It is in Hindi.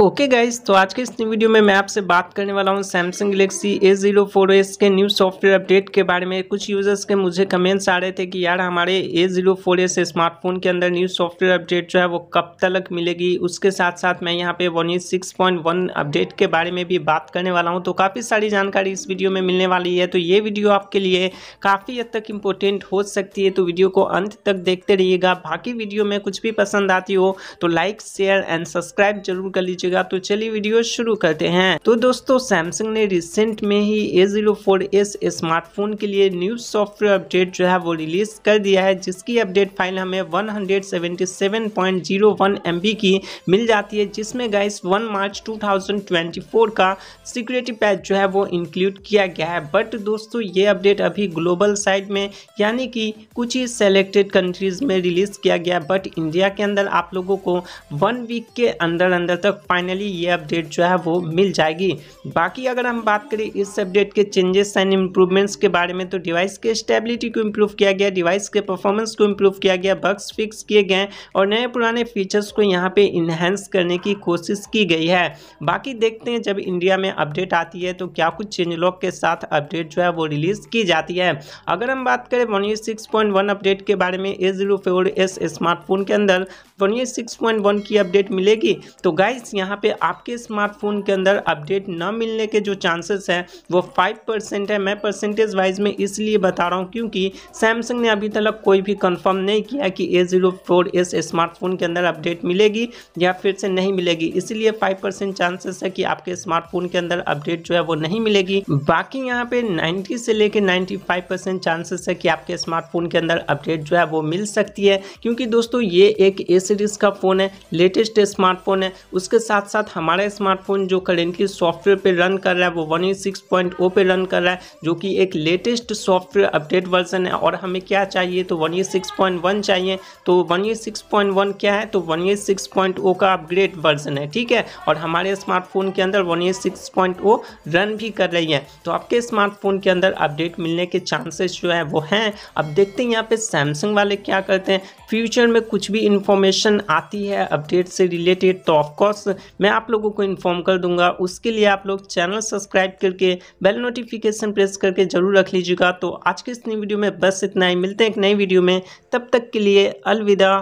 ओके okay गाइज तो आज के इस वीडियो में मैं आपसे बात करने वाला हूँ Samsung Galaxy A zero four S के न्यू सॉफ्टवेयर अपडेट के बारे में कुछ यूज़र्स के मुझे कमेंट्स आ रहे थे कि यार हमारे A zero four S smartphone के अंदर न्यू सॉफ्टवेयर अपडेट जो है वो कब तक मिलेगी उसके साथ साथ मैं यहाँ पे one six point one update के बारे में भी बात करने वाला हूँ तो काफ़ी सारी जानकारी इस वीडियो में मिलने वाली है तो ये वीडियो आपके लिए काफ़ी हद तक इम्पोर्टेंट हो सकती है तो वीडियो को अंत तक देखते रहिएगा बाकी वीडियो में कुछ भी पसंद आती हो तो लाइक शेयर एंड सब्सक्राइब जरूर कर लीजिए लीजिएगा तो चलिए वीडियो शुरू करते हैं तो दोस्तों सैमसंग ने रिसेंट में ही A zero four S smartphone के लिए न्यू सॉफ्टवेयर अपडेट जो है वो रिलीज कर दिया है जिसकी अपडेट फाइल हमें 177.01 एमबी की मिल जाती है जिसमें गाइस 1 मार्च 2024 का सिक्योरिटी पैच जो है वो इंक्लूड किया गया है बट दोस्तों ये अपडेट अभी ग्लोबल साइड में यानी कि कुछ ही सेलेक्टेड कंट्रीज में रिलीज किया गया बट इंडिया के अंदर आप लोगों को वन वीक के अंदर अंदर तक फाइनली ये अपडेट जो है वो मिल जाएगी बाकी अगर हम बात करें इस अपडेट के चेंजेस एंड इम्प्रूवमेंट्स के बारे में तो डिवाइस के स्टेबिलिटी को इम्प्रूव किया गया डिवाइस के परफॉर्मेंस को इम्प्रूव किया गया बग्स फिक्स किए गए और नए पुराने फीचर्स को यहाँ पे इन्हेंस करने की कोशिश की गई है बाकी देखते हैं जब इंडिया में अपडेट आती है तो क्या कुछ चेंज लॉक के साथ अपडेट जो है वो रिलीज़ की जाती है अगर हम बात करें वन अपडेट के बारे में A zero four S smartphone के अंदर वन की अपडेट मिलेगी तो गाइस यहाँ पे आपके स्मार्टफोन के अंदर अपडेट न मिलने के जो चांसेस है वो फाइव परसेंट है मैं परसेंटेज वाइज में इसलिए बता रहा हूँ क्योंकि सैमसंग ने अभी तक कोई भी कंफर्म नहीं किया कि A zero four S smartphone के अंदर अपडेट मिलेगी या फिर से नहीं मिलेगी इसलिए फाइव परसेंट चांसेस है कि आपके स्मार्टफोन के अंदर अपडेट जो है वो नहीं मिलेगी बाकी यहाँ पे नाइन्टी से लेकर नाइन्टी चांसेस है कि आपके स्मार्टफोन के अंदर अपडेट जो है वो मिल सकती है क्योंकि दोस्तों ये एक ए सीरीज़ का फ़ोन है लेटेस्ट स्मार्टफोन है उसके साथ साथ हमारा स्मार्टफोन जो करेंटली सॉफ्टवेयर पे रन कर रहा है वो वन सिक्स पॉइंट ओ पे रन कर रहा है जो कि एक लेटेस्ट सॉफ्टवेयर अपडेट वर्जन है और हमें क्या चाहिए तो वन सिक्स पॉइंट वन चाहिए तो वन सिक्स पॉइंट वन क्या है तो वन सिक्स पॉइंट ओ का अपग्रेड वर्जन है ठीक है और हमारे स्मार्टफोन के अंदर one six point O run भी कर रही है तो आपके स्मार्टफोन के अंदर अपडेट मिलने के चांसेस जो है वो हैं अब देखते हैं यहाँ पे सैमसंग वाले क्या करते हैं फ्यूचर में कुछ भी इन्फॉर्मेशन आती है अपडेट से रिलेटेड तो ऑफकोर्स मैं आप लोगों को इन्फॉर्म कर दूंगा उसके लिए आप लोग चैनल सब्सक्राइब करके बेल नोटिफिकेशन प्रेस करके जरूर रख लीजिएगा तो आज के इस नई वीडियो में बस इतना ही मिलते हैं एक नई वीडियो में तब तक के लिए अलविदा